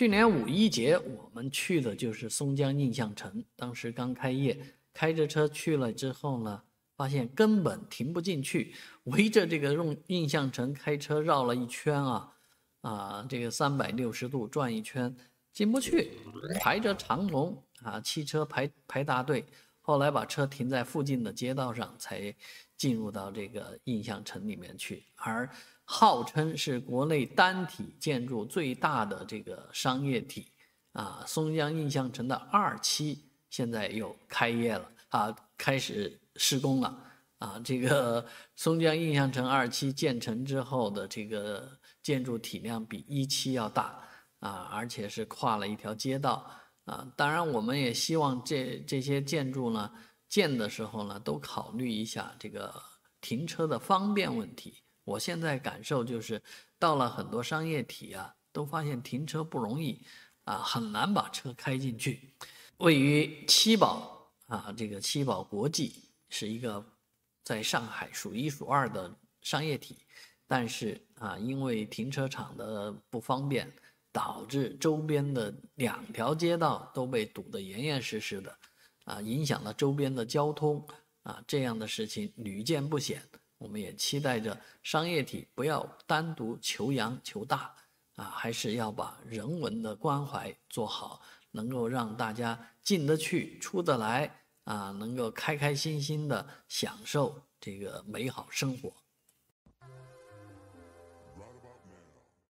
去年五一节，我们去的就是松江印象城，当时刚开业，开着车去了之后呢，发现根本停不进去，围着这个用印象城开车绕了一圈啊啊，这个三百六十度转一圈，进不去，排着长龙啊，汽车排排大队。后来把车停在附近的街道上，才进入到这个印象城里面去。而号称是国内单体建筑最大的这个商业体，啊，松江印象城的二期现在又开业了，啊，开始施工了，啊，这个 松江印象城二期建成之后的这个建筑体量比一期要大，啊，而且是跨了一条街道。啊，当然，我们也希望这这些建筑呢建的时候呢，都考虑一下这个停车的方便问题。我现在感受就是，到了很多商业体啊，都发现停车不容易，啊，很难把车开进去。位于七宝啊，这个七宝国际是一个在上海数一数二的商业体，但是啊，因为停车场的不方便。导致周边的两条街道都被堵得严严实实的，啊，影响了周边的交通，啊，这样的事情屡见不鲜。我们也期待着商业体不要单独求洋求大，啊，还是要把人文的关怀做好，能够让大家进得去、出得来，啊，能够开开心心的享受这个美好生活。